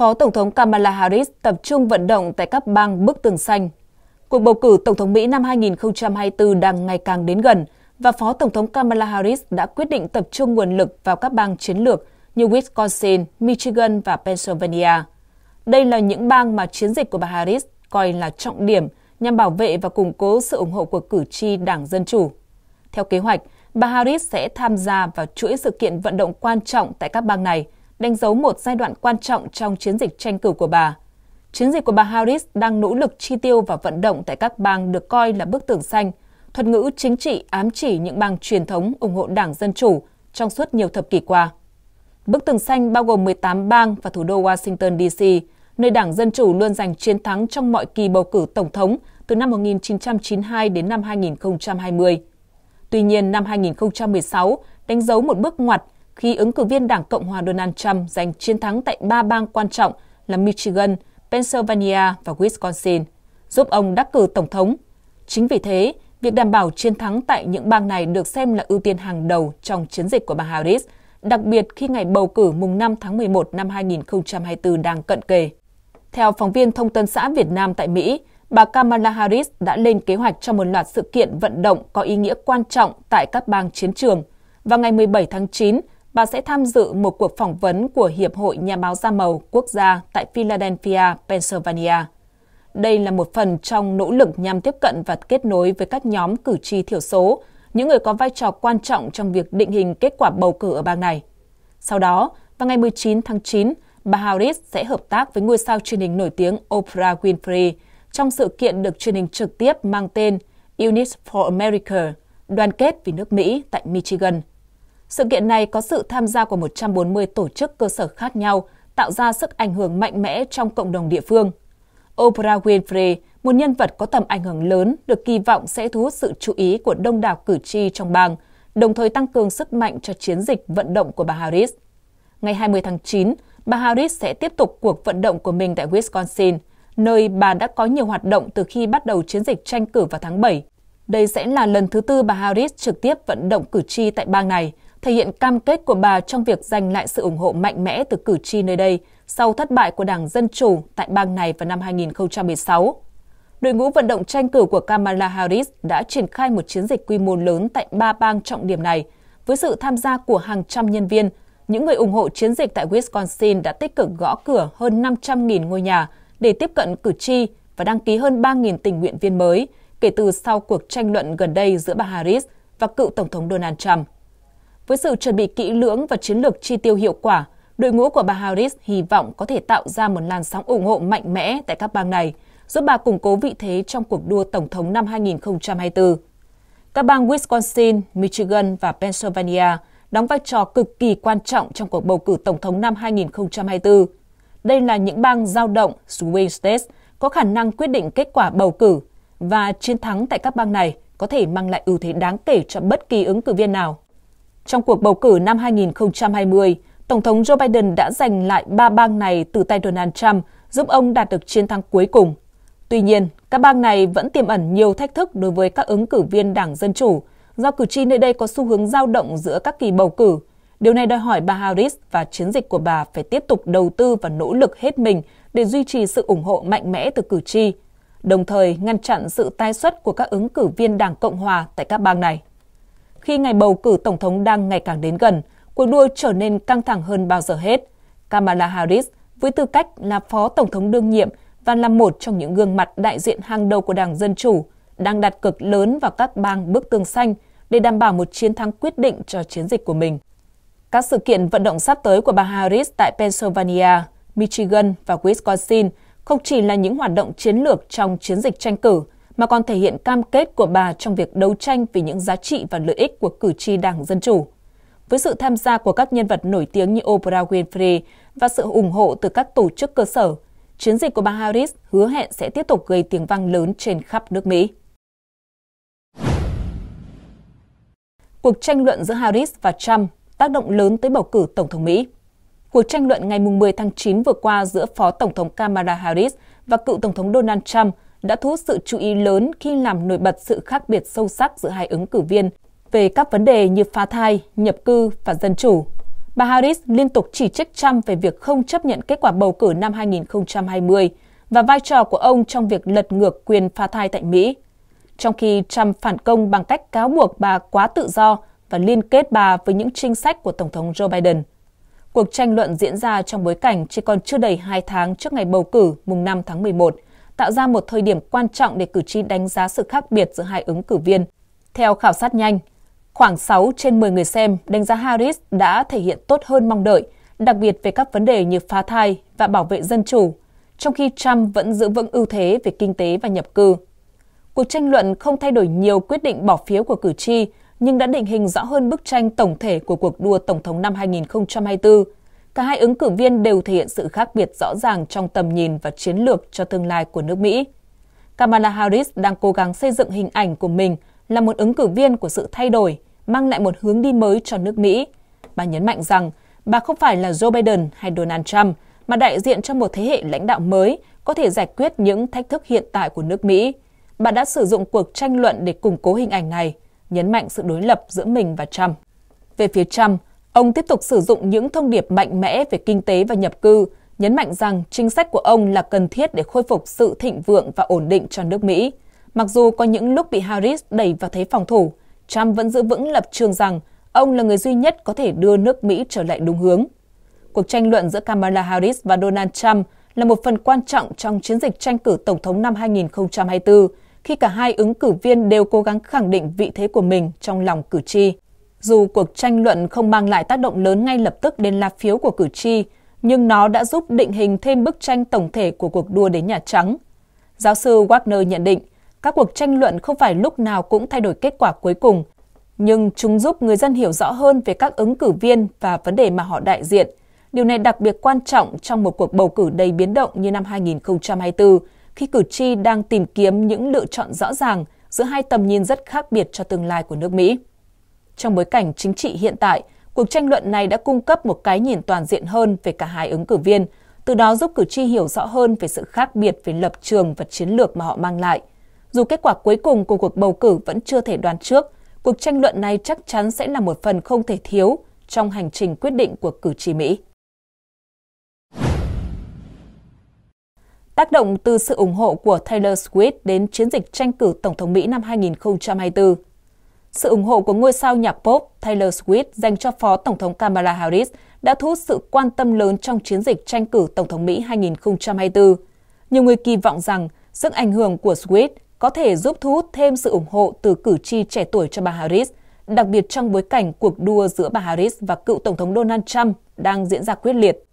Phó Tổng thống Kamala Harris tập trung vận động tại các bang bức tường xanh. Cuộc bầu cử Tổng thống Mỹ năm 2024 đang ngày càng đến gần và Phó Tổng thống Kamala Harris đã quyết định tập trung nguồn lực vào các bang chiến lược như Wisconsin, Michigan và Pennsylvania. Đây là những bang mà chiến dịch của bà Harris coi là trọng điểm nhằm bảo vệ và củng cố sự ủng hộ của cử tri Đảng Dân Chủ. Theo kế hoạch, bà Harris sẽ tham gia vào chuỗi sự kiện vận động quan trọng tại các bang này – đánh dấu một giai đoạn quan trọng trong chiến dịch tranh cử của bà. Chiến dịch của bà Harris đang nỗ lực chi tiêu và vận động tại các bang được coi là bức tường xanh, thuật ngữ chính trị ám chỉ những bang truyền thống ủng hộ Đảng Dân Chủ trong suốt nhiều thập kỷ qua. Bức tường xanh bao gồm 18 bang và thủ đô Washington, D.C., nơi Đảng Dân Chủ luôn giành chiến thắng trong mọi kỳ bầu cử Tổng thống từ năm 1992 đến năm 2020. Tuy nhiên, năm 2016 đánh dấu một bước ngoặt khi ứng cử viên Đảng Cộng hòa Donald Trump giành chiến thắng tại ba bang quan trọng là Michigan, Pennsylvania và Wisconsin, giúp ông đắc cử tổng thống. Chính vì thế, việc đảm bảo chiến thắng tại những bang này được xem là ưu tiên hàng đầu trong chiến dịch của bà Harris, đặc biệt khi ngày bầu cử mùng 5 tháng 11 năm 2024 đang cận kề. Theo phóng viên Thông tấn xã Việt Nam tại Mỹ, bà Kamala Harris đã lên kế hoạch cho một loạt sự kiện vận động có ý nghĩa quan trọng tại các bang chiến trường. Vào ngày 17 tháng 9, bà sẽ tham dự một cuộc phỏng vấn của Hiệp hội Nhà báo da màu quốc gia tại Philadelphia, Pennsylvania. Đây là một phần trong nỗ lực nhằm tiếp cận và kết nối với các nhóm cử tri thiểu số, những người có vai trò quan trọng trong việc định hình kết quả bầu cử ở bang này. Sau đó, vào ngày 19 tháng 9, bà Harris sẽ hợp tác với ngôi sao truyền hình nổi tiếng Oprah Winfrey trong sự kiện được truyền hình trực tiếp mang tên Unit for America, đoàn kết vì nước Mỹ tại Michigan – sự kiện này có sự tham gia của 140 tổ chức cơ sở khác nhau, tạo ra sức ảnh hưởng mạnh mẽ trong cộng đồng địa phương. Oprah Winfrey, một nhân vật có tầm ảnh hưởng lớn, được kỳ vọng sẽ thu hút sự chú ý của đông đảo cử tri trong bang, đồng thời tăng cường sức mạnh cho chiến dịch vận động của bà Harris. Ngày 20 tháng 9, bà Harris sẽ tiếp tục cuộc vận động của mình tại Wisconsin, nơi bà đã có nhiều hoạt động từ khi bắt đầu chiến dịch tranh cử vào tháng 7. Đây sẽ là lần thứ tư bà Harris trực tiếp vận động cử tri tại bang này, thể hiện cam kết của bà trong việc giành lại sự ủng hộ mạnh mẽ từ cử tri nơi đây sau thất bại của Đảng Dân Chủ tại bang này vào năm 2016. Đội ngũ vận động tranh cử của Kamala Harris đã triển khai một chiến dịch quy mô lớn tại ba bang trọng điểm này, với sự tham gia của hàng trăm nhân viên. Những người ủng hộ chiến dịch tại Wisconsin đã tích cực gõ cửa hơn 500.000 ngôi nhà để tiếp cận cử tri và đăng ký hơn 3.000 tình nguyện viên mới kể từ sau cuộc tranh luận gần đây giữa bà Harris và cựu Tổng thống Donald Trump. Với sự chuẩn bị kỹ lưỡng và chiến lược chi tiêu hiệu quả, đội ngũ của bà Harris hy vọng có thể tạo ra một làn sóng ủng hộ mạnh mẽ tại các bang này, giúp bà củng cố vị thế trong cuộc đua tổng thống năm 2024. Các bang Wisconsin, Michigan và Pennsylvania đóng vai trò cực kỳ quan trọng trong cuộc bầu cử tổng thống năm 2024. Đây là những bang giao động swing states có khả năng quyết định kết quả bầu cử và chiến thắng tại các bang này có thể mang lại ưu thế đáng kể cho bất kỳ ứng cử viên nào. Trong cuộc bầu cử năm 2020, Tổng thống Joe Biden đã giành lại ba bang này từ tay Donald Trump, giúp ông đạt được chiến thắng cuối cùng. Tuy nhiên, các bang này vẫn tiềm ẩn nhiều thách thức đối với các ứng cử viên Đảng Dân Chủ, do cử tri nơi đây có xu hướng dao động giữa các kỳ bầu cử. Điều này đòi hỏi bà Harris và chiến dịch của bà phải tiếp tục đầu tư và nỗ lực hết mình để duy trì sự ủng hộ mạnh mẽ từ cử tri, đồng thời ngăn chặn sự tái xuất của các ứng cử viên Đảng Cộng hòa tại các bang này khi ngày bầu cử tổng thống đang ngày càng đến gần, cuộc đua trở nên căng thẳng hơn bao giờ hết. Kamala Harris, với tư cách là phó tổng thống đương nhiệm và là một trong những gương mặt đại diện hàng đầu của Đảng Dân Chủ, đang đặt cực lớn vào các bang bức tường xanh để đảm bảo một chiến thắng quyết định cho chiến dịch của mình. Các sự kiện vận động sắp tới của bà Harris tại Pennsylvania, Michigan và Wisconsin không chỉ là những hoạt động chiến lược trong chiến dịch tranh cử, mà còn thể hiện cam kết của bà trong việc đấu tranh vì những giá trị và lợi ích của cử tri Đảng Dân Chủ. Với sự tham gia của các nhân vật nổi tiếng như Oprah Winfrey và sự ủng hộ từ các tổ chức cơ sở, chiến dịch của bà Harris hứa hẹn sẽ tiếp tục gây tiếng vang lớn trên khắp nước Mỹ. Cuộc tranh luận giữa Harris và Trump tác động lớn tới bầu cử Tổng thống Mỹ. Cuộc tranh luận ngày 10 tháng 9 vừa qua giữa Phó Tổng thống Kamala Harris và cựu Tổng thống Donald Trump đã thu hút sự chú ý lớn khi làm nổi bật sự khác biệt sâu sắc giữa hai ứng cử viên về các vấn đề như phá thai, nhập cư và dân chủ. Bà Harris liên tục chỉ trích Trump về việc không chấp nhận kết quả bầu cử năm 2020 và vai trò của ông trong việc lật ngược quyền phá thai tại Mỹ. Trong khi Trump phản công bằng cách cáo buộc bà quá tự do và liên kết bà với những chính sách của Tổng thống Joe Biden. Cuộc tranh luận diễn ra trong bối cảnh chỉ còn chưa đầy 2 tháng trước ngày bầu cử mùng 5 tháng 11, tạo ra một thời điểm quan trọng để cử tri đánh giá sự khác biệt giữa hai ứng cử viên. Theo khảo sát nhanh, khoảng 6 trên 10 người xem đánh giá Harris đã thể hiện tốt hơn mong đợi, đặc biệt về các vấn đề như phá thai và bảo vệ dân chủ, trong khi Trump vẫn giữ vững ưu thế về kinh tế và nhập cư. Cuộc tranh luận không thay đổi nhiều quyết định bỏ phiếu của cử tri, nhưng đã định hình rõ hơn bức tranh tổng thể của cuộc đua Tổng thống năm 2024 cả hai ứng cử viên đều thể hiện sự khác biệt rõ ràng trong tầm nhìn và chiến lược cho tương lai của nước Mỹ. Kamala Harris đang cố gắng xây dựng hình ảnh của mình là một ứng cử viên của sự thay đổi, mang lại một hướng đi mới cho nước Mỹ. Bà nhấn mạnh rằng bà không phải là Joe Biden hay Donald Trump, mà đại diện cho một thế hệ lãnh đạo mới có thể giải quyết những thách thức hiện tại của nước Mỹ. Bà đã sử dụng cuộc tranh luận để củng cố hình ảnh này, nhấn mạnh sự đối lập giữa mình và Trump. Về phía Trump, Ông tiếp tục sử dụng những thông điệp mạnh mẽ về kinh tế và nhập cư, nhấn mạnh rằng chính sách của ông là cần thiết để khôi phục sự thịnh vượng và ổn định cho nước Mỹ. Mặc dù có những lúc bị Harris đẩy vào thế phòng thủ, Trump vẫn giữ vững lập trường rằng ông là người duy nhất có thể đưa nước Mỹ trở lại đúng hướng. Cuộc tranh luận giữa Kamala Harris và Donald Trump là một phần quan trọng trong chiến dịch tranh cử tổng thống năm 2024, khi cả hai ứng cử viên đều cố gắng khẳng định vị thế của mình trong lòng cử tri. Dù cuộc tranh luận không mang lại tác động lớn ngay lập tức đến lá phiếu của cử tri, nhưng nó đã giúp định hình thêm bức tranh tổng thể của cuộc đua đến Nhà Trắng. Giáo sư Wagner nhận định, các cuộc tranh luận không phải lúc nào cũng thay đổi kết quả cuối cùng, nhưng chúng giúp người dân hiểu rõ hơn về các ứng cử viên và vấn đề mà họ đại diện. Điều này đặc biệt quan trọng trong một cuộc bầu cử đầy biến động như năm 2024, khi cử tri đang tìm kiếm những lựa chọn rõ ràng giữa hai tầm nhìn rất khác biệt cho tương lai của nước Mỹ. Trong bối cảnh chính trị hiện tại, cuộc tranh luận này đã cung cấp một cái nhìn toàn diện hơn về cả hai ứng cử viên, từ đó giúp cử tri hiểu rõ hơn về sự khác biệt về lập trường và chiến lược mà họ mang lại. Dù kết quả cuối cùng của cuộc bầu cử vẫn chưa thể đoán trước, cuộc tranh luận này chắc chắn sẽ là một phần không thể thiếu trong hành trình quyết định của cử tri Mỹ. Tác động từ sự ủng hộ của Taylor Swift đến chiến dịch tranh cử Tổng thống Mỹ năm 2024 sự ủng hộ của ngôi sao nhạc pop Taylor Swift dành cho Phó Tổng thống Kamala Harris đã thu hút sự quan tâm lớn trong chiến dịch tranh cử Tổng thống Mỹ 2024. Nhiều người kỳ vọng rằng sức ảnh hưởng của Swift có thể giúp thu hút thêm sự ủng hộ từ cử tri trẻ tuổi cho bà Harris, đặc biệt trong bối cảnh cuộc đua giữa bà Harris và cựu Tổng thống Donald Trump đang diễn ra quyết liệt.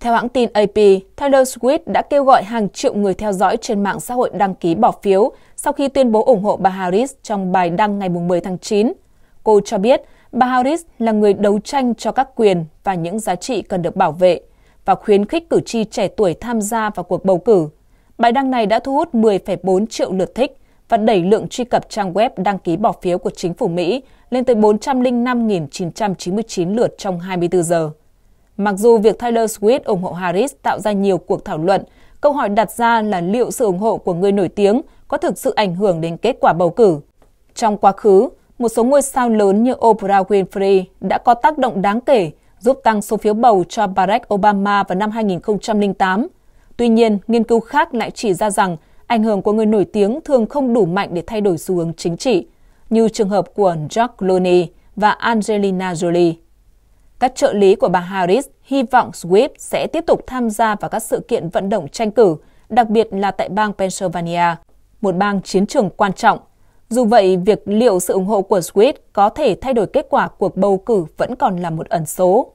Theo hãng tin AP, Taylor Swift đã kêu gọi hàng triệu người theo dõi trên mạng xã hội đăng ký bỏ phiếu sau khi tuyên bố ủng hộ bà Harris trong bài đăng ngày 10 tháng 9. Cô cho biết bà Harris là người đấu tranh cho các quyền và những giá trị cần được bảo vệ và khuyến khích cử tri trẻ tuổi tham gia vào cuộc bầu cử. Bài đăng này đã thu hút 10,4 triệu lượt thích và đẩy lượng truy cập trang web đăng ký bỏ phiếu của chính phủ Mỹ lên tới 405.999 lượt trong 24 giờ. Mặc dù việc Taylor Swift ủng hộ Harris tạo ra nhiều cuộc thảo luận, câu hỏi đặt ra là liệu sự ủng hộ của người nổi tiếng có thực sự ảnh hưởng đến kết quả bầu cử. Trong quá khứ, một số ngôi sao lớn như Oprah Winfrey đã có tác động đáng kể giúp tăng số phiếu bầu cho Barack Obama vào năm 2008. Tuy nhiên, nghiên cứu khác lại chỉ ra rằng ảnh hưởng của người nổi tiếng thường không đủ mạnh để thay đổi xu hướng chính trị, như trường hợp của George Clooney và Angelina Jolie. Các trợ lý của bà Harris hy vọng SWIFT sẽ tiếp tục tham gia vào các sự kiện vận động tranh cử, đặc biệt là tại bang Pennsylvania, một bang chiến trường quan trọng. Dù vậy, việc liệu sự ủng hộ của SWIFT có thể thay đổi kết quả cuộc bầu cử vẫn còn là một ẩn số.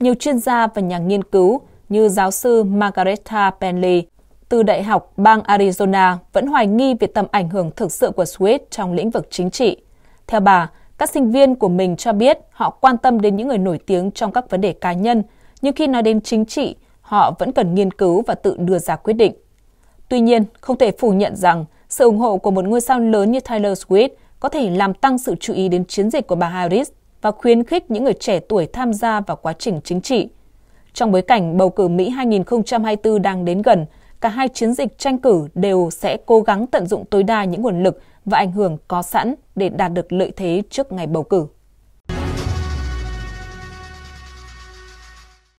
Nhiều chuyên gia và nhà nghiên cứu như giáo sư Margareta Penley từ Đại học bang Arizona vẫn hoài nghi về tầm ảnh hưởng thực sự của SWIFT trong lĩnh vực chính trị. Theo bà, các sinh viên của mình cho biết họ quan tâm đến những người nổi tiếng trong các vấn đề cá nhân nhưng khi nói đến chính trị, họ vẫn cần nghiên cứu và tự đưa ra quyết định. Tuy nhiên, không thể phủ nhận rằng sự ủng hộ của một ngôi sao lớn như Taylor Swift có thể làm tăng sự chú ý đến chiến dịch của bà Harris và khuyến khích những người trẻ tuổi tham gia vào quá trình chính trị. Trong bối cảnh bầu cử Mỹ 2024 đang đến gần, cả hai chiến dịch tranh cử đều sẽ cố gắng tận dụng tối đa những nguồn lực và ảnh hưởng có sẵn để đạt được lợi thế trước ngày bầu cử.